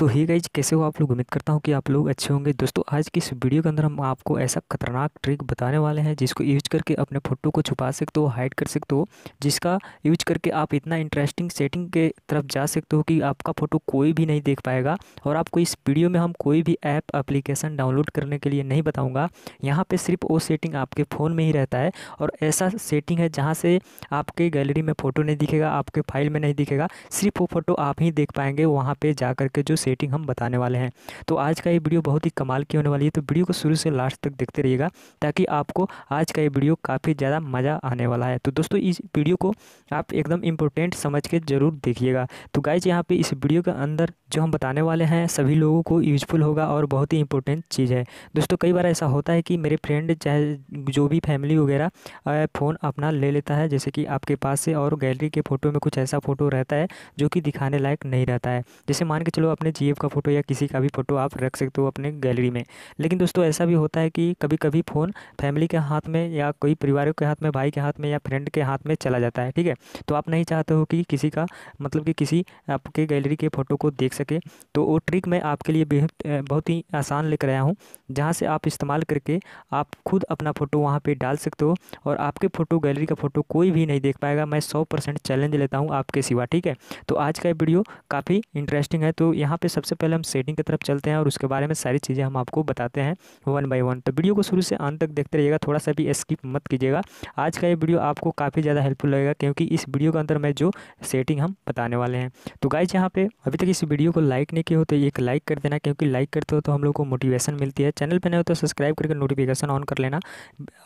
तो hey guys कैसे हो आप लोग उम्मीद करता हूँ कि आप लोग अच्छे होंगे दोस्तों आज की इस वीडियो के अंदर हम आपको ऐसा खतरनाक ट्रिक बताने वाले हैं जिसको यूज करके अपने फ़ोटो को छुपा सकते हो हाइड कर सकते हो जिसका यूज करके आप इतना इंटरेस्टिंग सेटिंग के तरफ जा सकते हो कि आपका फ़ोटो कोई भी नहीं देख पाएगा और आपको इस वीडियो में हम कोई भी ऐप अप्लीकेशन डाउनलोड करने के लिए नहीं बताऊँगा यहाँ पर सिर्फ वो सेटिंग आपके फ़ोन में ही रहता है और ऐसा सेटिंग है जहाँ से आपके गैलरी में फ़ोटो नहीं दिखेगा आपके फाइल में नहीं दिखेगा सिर्फ वो फ़ोटो आप ही देख पाएंगे वहाँ पर जा के जो सेटिंग हम बताने वाले हैं तो आज का ये वीडियो बहुत ही कमाल की होने वाली है तो वीडियो को शुरू से लास्ट तक देखते रहिएगा ताकि आपको आज का ये वीडियो काफ़ी ज़्यादा मज़ा आने वाला है तो दोस्तों इस वीडियो को आप एकदम इम्पोर्टेंट समझ के ज़रूर देखिएगा तो गाइज यहाँ पर इस वीडियो के अंदर जो हम बताने वाले हैं सभी लोगों को यूजफुल होगा और बहुत ही इंपॉर्टेंट चीज़ है दोस्तों कई बार ऐसा होता है कि मेरे फ्रेंड चाहे जो भी फैमिली वगैरह फ़ोन अपना ले लेता है जैसे कि आपके पास से और गैलरी के फ़ोटो में कुछ ऐसा फ़ोटो रहता है जो कि दिखाने लायक नहीं रहता है जैसे मान के चलो अपने पी का फ़ोटो या किसी का भी फ़ोटो आप रख सकते हो अपने गैलरी में लेकिन दोस्तों ऐसा भी होता है कि कभी कभी फ़ोन फैमिली के हाथ में या कोई परिवार के हाथ में भाई के हाथ में या फ्रेंड के हाथ में चला जाता है ठीक है तो आप नहीं चाहते हो कि किसी का मतलब कि किसी आपके गैलरी के फ़ोटो को देख सके तो वो ट्रिक मैं आपके लिए बेहद बहुत ही आसान लेकर आया हूँ जहाँ से आप इस्तेमाल करके आप खुद अपना फ़ोटो वहाँ पर डाल सकते हो और आपके फ़ोटो गैलरी का फ़ोटो कोई भी नहीं देख पाएगा मैं सौ परसेंट चैलेंज लेता हूँ आपके सिवा ठीक है तो आज का वीडियो काफ़ी इंटरेस्टिंग है तो यहाँ पर सबसे पहले हम सेटिंग की तरफ चलते हैं और उसके बारे में सारी चीज़ें हम आपको बताते हैं वन बाई वन तो वीडियो को शुरू से अंत तक देखते रहिएगा थोड़ा सा भी स्किप मत कीजिएगा आज का ये वीडियो आपको काफ़ी ज़्यादा हेल्पफुल लगेगा क्योंकि इस वीडियो के अंदर मैं जो सेटिंग हम बताने वाले हैं तो गाइज यहाँ पे अभी तक इस वीडियो को लाइक नहीं किया हो तो एक लाइक कर देना क्योंकि लाइक करते हो तो हम लोग को मोटिवेशन मिलती है चैनल पर नहीं हो तो सब्सक्राइब करके नोटिफिकेशन ऑन कर लेना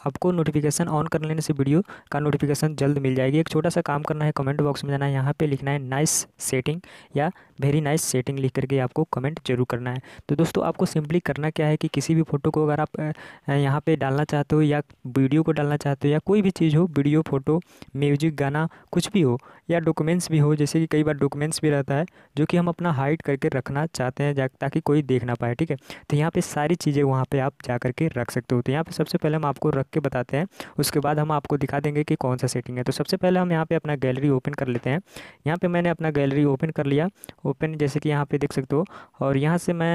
आपको नोटिफिकेशन ऑन कर लेने से वीडियो का नोटिफिकेशन जल्द मिल जाएगी एक छोटा सा काम करना है कमेंट बॉक्स में जाना है यहाँ पर लिखना है नाइस सेटिंग या वेरी नाइस सेटिंग लिख करके भी आपको कमेंट जरूर करना है तो दोस्तों आपको सिंपली करना क्या है कि किसी भी फ़ोटो को अगर आप यहाँ पर डालना चाहते हो या वीडियो को डालना चाहते हो या कोई भी चीज़ हो वीडियो फ़ोटो म्यूजिक गाना कुछ भी हो या डॉक्यूमेंट्स भी हो जैसे कि कई बार डॉक्यूमेंट्स भी रहता है जो कि हम अपना हाइड करके रखना चाहते हैं ताकि कोई देख ना पाए ठीक है तो यहाँ पर सारी चीज़ें वहाँ पर आप जा करके रख सकते हो तो यहाँ पर सबसे पहले हम आपको रख के बताते हैं उसके बाद हम आपको दिखा देंगे कि कौन सा सेटिंग है तो सबसे पहले हम यहाँ पर अपना गैलरी ओपन कर लेते हैं यहाँ पर मैंने अपना गैलरी ओपन कर लिया ओपन जैसे कि यहाँ पे देख सकते हो और यहाँ से मैं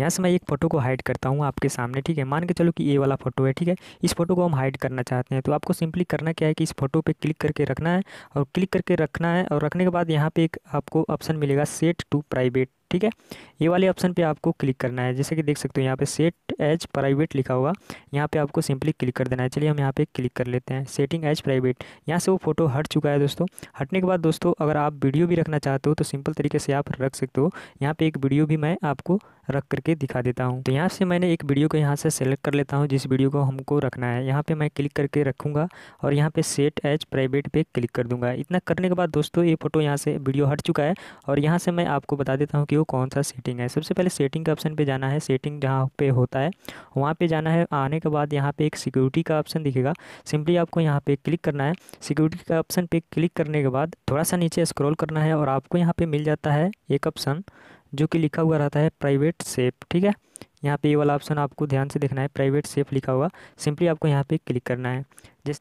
यहाँ से मैं एक फ़ोटो को हाइड करता हूँ आपके सामने ठीक है मान के चलो कि ये वाला फ़ोटो है ठीक है इस फोटो को हम हाइड करना चाहते हैं तो आपको सिंपली करना क्या है कि इस फोटो पे क्लिक करके रखना है और क्लिक करके रखना है और रखने के बाद यहाँ पे एक आपको ऑप्शन मिलेगा सेट टू प्राइवेट ठीक है ये वाले ऑप्शन पे आपको क्लिक करना है जैसे कि देख सकते हो यहाँ पे सेट एज प्राइवेट लिखा होगा यहाँ पे आपको सिंपली क्लिक कर देना है चलिए हम यहाँ पे क्लिक कर लेते हैं सेटिंग एज प्राइवेट यहाँ से वो फोटो हट चुका है दोस्तों हटने के बाद दोस्तों अगर आप वीडियो भी रखना चाहते हो तो सिंपल तरीके से आप रख सकते हो यहाँ पर एक वीडियो भी मैं आपको रख करके दिखा देता हूँ तो यहाँ से मैंने एक वीडियो को यहाँ से सेलेक्ट कर लेता हूँ जिस वीडियो को हमको रखना है यहाँ पे मैं क्लिक करके रखूँगा और यहाँ पे सेट एज प्राइवेट पर क्लिक कर दूँगा इतना करने के बाद दोस्तों ये फोटो यहाँ से वीडियो हट चुका है और यहाँ से मैं आपको बता देता हूँ कि कौन सा सेटिंग है सबसे पहले सेटिंग के ऑप्शन पे जाना है सेटिंग जहाँ पे होता है वहाँ पे जाना है आने के बाद यहाँ पे एक सिक्योरिटी का ऑप्शन दिखेगा सिंपली आपको यहाँ पे क्लिक करना है सिक्योरिटी का ऑप्शन पे क्लिक करने के बाद थोड़ा सा नीचे स्क्रॉल करना है और आपको यहाँ पर मिल जाता है एक ऑप्शन जो कि लिखा हुआ रहता है प्राइवेट सेफ ठीक है यहाँ पे ये वाला ऑप्शन आपको ध्यान से देखना है प्राइवेट सेफ लिखा हुआ सिंपली आपको यहाँ पे क्लिक करना है जिस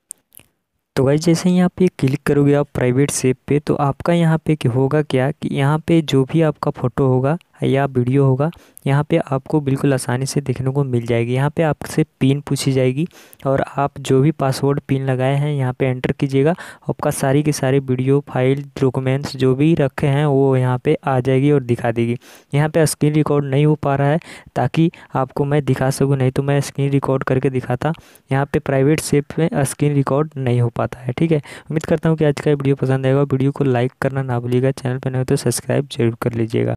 तो भाई जैसे यहाँ पे क्लिक करोगे आप प्राइवेट सेव पे तो आपका यहाँ पे होगा क्या कि यहाँ पे जो भी आपका फ़ोटो होगा या वीडियो होगा यहाँ पे आपको बिल्कुल आसानी से देखने को मिल जाएगी यहाँ पे आपसे पिन पूछी जाएगी और आप जो भी पासवर्ड पिन लगाए हैं यहाँ पे एंटर कीजिएगा आपका सारी की सारी वीडियो फाइल डॉक्यूमेंट्स जो भी रखे हैं वो यहाँ पे आ जाएगी और दिखा देगी यहाँ पे स्क्रीन रिकॉर्ड नहीं हो पा रहा है ताकि आपको मैं दिखा सकूँ नहीं तो मैं स्क्रीन रिकॉर्ड करके दिखाता यहाँ पर प्राइवेट सेप में स्क्रीन रिकॉर्ड नहीं हो पाता है ठीक है उम्मीद करता हूँ कि आज का वीडियो पसंद आएगा वीडियो को लाइक करना ना भूलिएगा चैनल पर नहीं हो तो सब्सक्राइब जरूर कर लीजिएगा